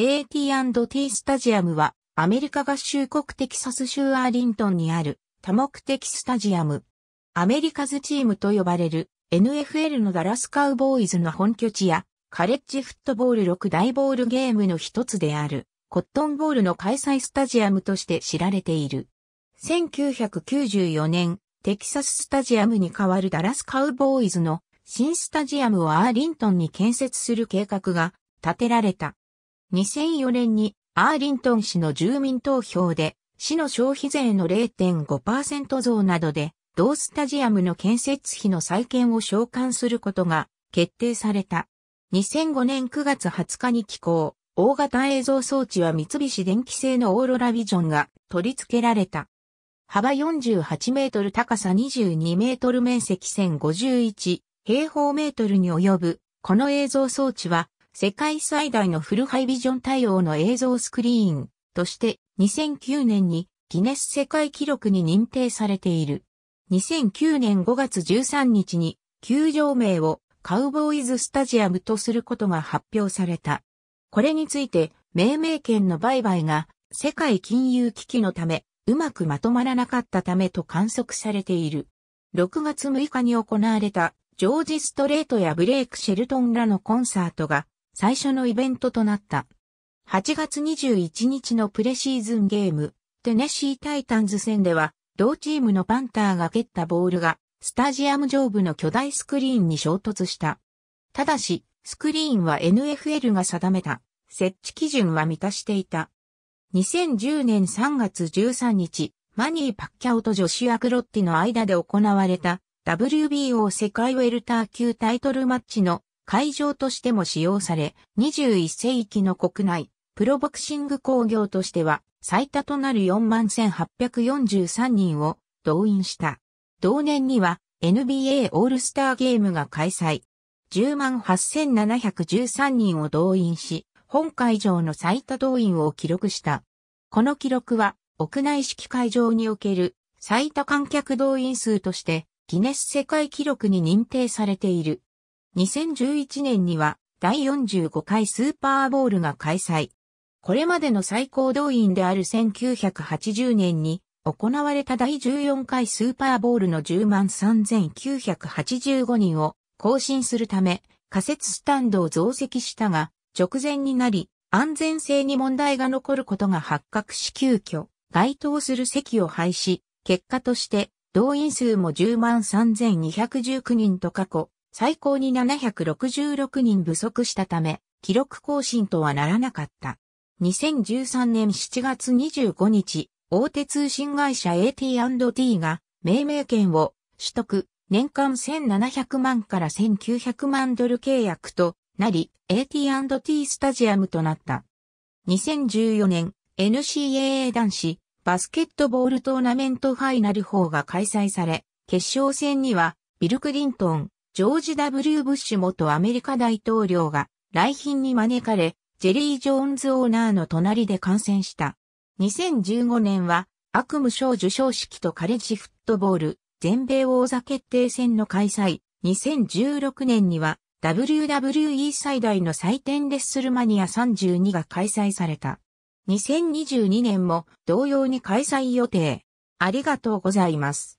AT&T スタジアムはアメリカ合衆国テキサス州アーリントンにある多目的スタジアム。アメリカズチームと呼ばれる NFL のダラスカウボーイズの本拠地やカレッジフットボール6大ボールゲームの一つであるコットンボールの開催スタジアムとして知られている。1994年テキサススタジアムに代わるダラスカウボーイズの新スタジアムをアーリントンに建設する計画が立てられた。2004年にアーリントン市の住民投票で市の消費税の0.5%増などで同スタジアムの建設費の再建を召喚することが決定された。2005年9月20日に寄港、大型映像装置は三菱電機製のオーロラビジョンが取り付けられた。幅48メートル高さ22メートル面積1051平方メートルに及ぶこの映像装置は世界最大のフルハイビジョン対応の映像スクリーンとして2009年にギネス世界記録に認定されている。2009年5月13日に球場名をカウボーイズスタジアムとすることが発表された。これについて命名権の売買が世界金融危機のためうまくまとまらなかったためと観測されている。6月6日に行われたジョージ・ストレートやブレイク・シェルトンらのコンサートが最初のイベントとなった。8月21日のプレシーズンゲーム、テネシータイタンズ戦では、同チームのパンターが蹴ったボールが、スタジアム上部の巨大スクリーンに衝突した。ただし、スクリーンは NFL が定めた、設置基準は満たしていた。2010年3月13日、マニー・パッキャオとジョシュア・クロッティの間で行われた WBO 世界ウェルター級タイトルマッチの会場としても使用され、21世紀の国内、プロボクシング工業としては最多となる41,843人を動員した。同年には NBA オールスターゲームが開催。108,713人を動員し、本会場の最多動員を記録した。この記録は屋内式会場における最多観客動員数としてギネス世界記録に認定されている。2011年には第45回スーパーボールが開催。これまでの最高動員である1980年に行われた第14回スーパーボールの10万3985人を更新するため仮設スタンドを増設したが直前になり安全性に問題が残ることが発覚し急遽該当する席を廃止結果として動員数も10万3219人と過去最高に766人不足したため、記録更新とはならなかった。2013年7月25日、大手通信会社 AT&T が命名権を取得、年間1700万から1900万ドル契約となり、AT&T スタジアムとなった。2014年、NCAA 男子バスケットボールトーナメントファイナル4が開催され、決勝戦にはビル・クリントン、ジョージ・ W・ ブッシュ元アメリカ大統領が来賓に招かれ、ジェリー・ジョーンズオーナーの隣で観戦した。2015年は悪夢賞受賞式とカレッジフットボール全米王座決定戦の開催。2016年には WWE 最大の祭典レッスルマニア32が開催された。2022年も同様に開催予定。ありがとうございます。